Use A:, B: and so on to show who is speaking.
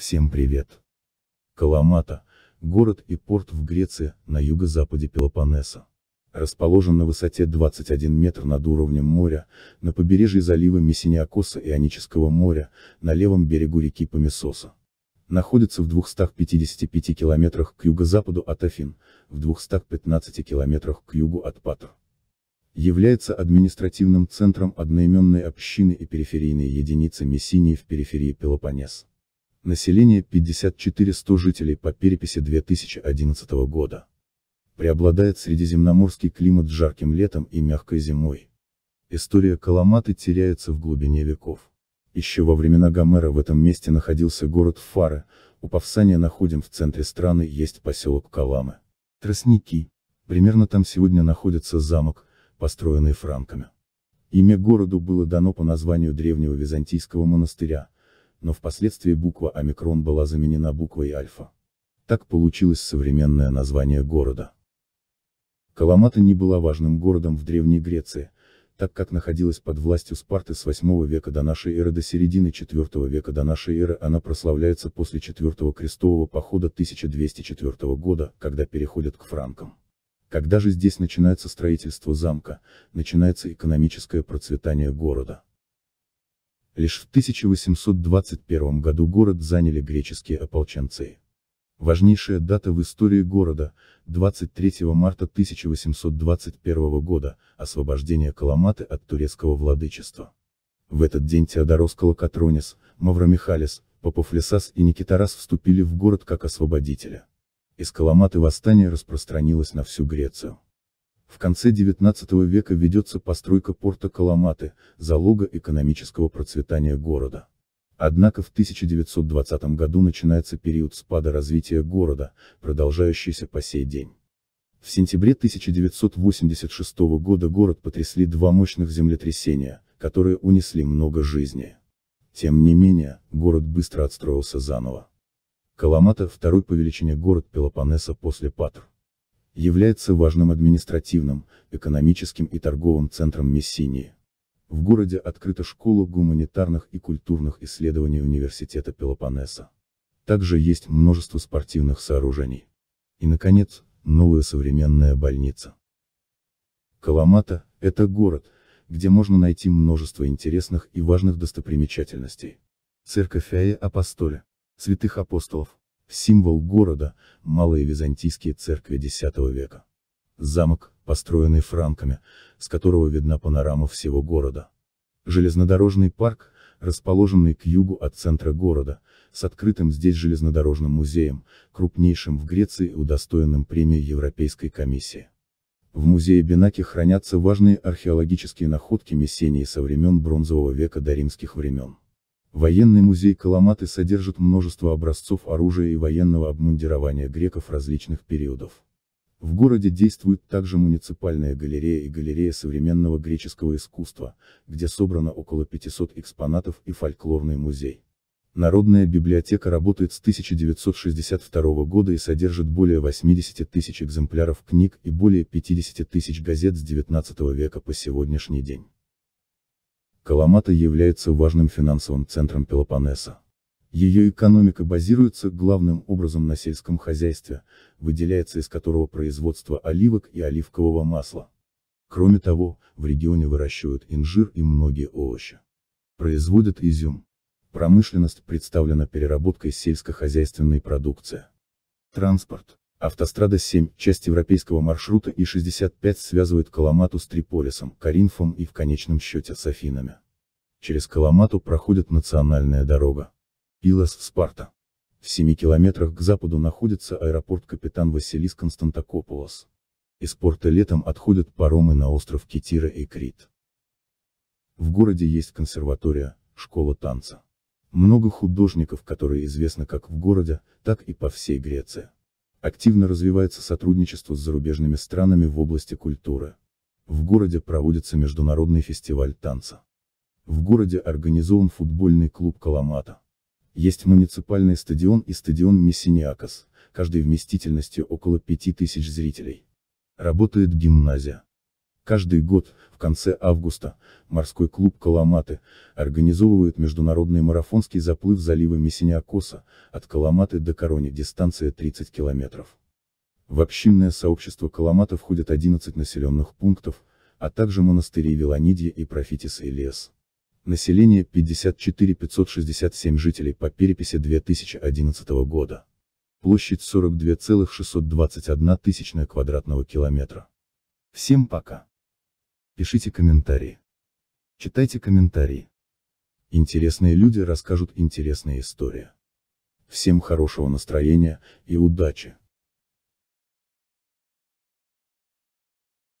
A: Всем привет! Каламата – город и порт в Греции, на юго-западе Пелопоннеса. Расположен на высоте 21 метр над уровнем моря, на побережье залива Мессиниакоса и Анического моря, на левом берегу реки Помесоса. Находится в 255 километрах к юго-западу от Афин, в 215 километрах к югу от Патр. Является административным центром одноименной общины и периферийной единицы Мессинии в периферии Пелопоннес население 54 жителей по переписи 2011 года. Преобладает средиземноморский климат с жарким летом и мягкой зимой. История Каламаты теряется в глубине веков. Еще во времена Гомера в этом месте находился город Фары, у Павсания находим в центре страны есть поселок Каламы. Тростники. Примерно там сегодня находится замок, построенный франками. Имя городу было дано по названию древнего византийского монастыря, но впоследствии буква омикрон была заменена буквой альфа. Так получилось современное название города. Каламата не была важным городом в Древней Греции, так как находилась под властью Спарты с 8 века до нашей эры до середины 4 века до нашей эры она прославляется после 4 крестового похода 1204 года, когда переходят к франкам. Когда же здесь начинается строительство замка, начинается экономическое процветание города. Лишь в 1821 году город заняли греческие ополченцы. Важнейшая дата в истории города – 23 марта 1821 года, освобождение Каламаты от турецкого владычества. В этот день Теодорос Колокотронис, Мавромихалис, Попофлесас и Никитарас вступили в город как освободителя. Из Каламаты восстание распространилось на всю Грецию. В конце XIX века ведется постройка порта Каламаты, залога экономического процветания города. Однако в 1920 году начинается период спада развития города, продолжающийся по сей день. В сентябре 1986 года город потрясли два мощных землетрясения, которые унесли много жизни. Тем не менее, город быстро отстроился заново. Каламата – второй по величине город Пелопоннеса после Патр является важным административным, экономическим и торговым центром Мессинии. В городе открыта школа гуманитарных и культурных исследований Университета Пелопоннеса. Также есть множество спортивных сооружений. И, наконец, новая современная больница. Каламата – это город, где можно найти множество интересных и важных достопримечательностей. Церковь Фея Апостоля, святых апостолов, символ города, малые византийские церкви X века. Замок, построенный франками, с которого видна панорама всего города. Железнодорожный парк, расположенный к югу от центра города, с открытым здесь железнодорожным музеем, крупнейшим в Греции и удостоенным премии Европейской комиссии. В музее Бинаки хранятся важные археологические находки Мессении со времен Бронзового века до римских времен. Военный музей Каламаты содержит множество образцов оружия и военного обмундирования греков различных периодов. В городе действует также муниципальная галерея и галерея современного греческого искусства, где собрано около 500 экспонатов и фольклорный музей. Народная библиотека работает с 1962 года и содержит более 80 тысяч экземпляров книг и более 50 тысяч газет с 19 века по сегодняшний день. Каламата является важным финансовым центром Пелопоннеса. Ее экономика базируется главным образом на сельском хозяйстве, выделяется из которого производство оливок и оливкового масла. Кроме того, в регионе выращивают инжир и многие овощи. Производят изюм. Промышленность представлена переработкой сельскохозяйственной продукции. Транспорт. Автострада 7, часть европейского маршрута И-65 связывает Каламату с Триполисом, Каринфом и в конечном счете с Афинами. Через Каламату проходит национальная дорога. Илос-Спарта. В 7 километрах к западу находится аэропорт Капитан Василис Константакополос. Из порта летом отходят паромы на остров Китира и Крит. В городе есть консерватория, школа танца. Много художников, которые известны как в городе, так и по всей Греции. Активно развивается сотрудничество с зарубежными странами в области культуры. В городе проводится международный фестиваль танца. В городе организован футбольный клуб «Каламата». Есть муниципальный стадион и стадион «Мессиниакос», каждый вместительностью около 5000 зрителей. Работает гимназия. Каждый год, в конце августа, морской клуб Каламаты организовывает международный марафонский заплыв залива Мессиниакоса, от Каламаты до Корони дистанция 30 километров. В общинное сообщество Каламата входят 11 населенных пунктов, а также монастыри Велонидья и Профитис Элиас. Население 54 567 жителей по переписи 2011 года. Площадь 42,621 тысячная квадратного километра. Всем пока. Пишите комментарии. Читайте комментарии. Интересные люди расскажут интересные истории. Всем хорошего настроения и удачи!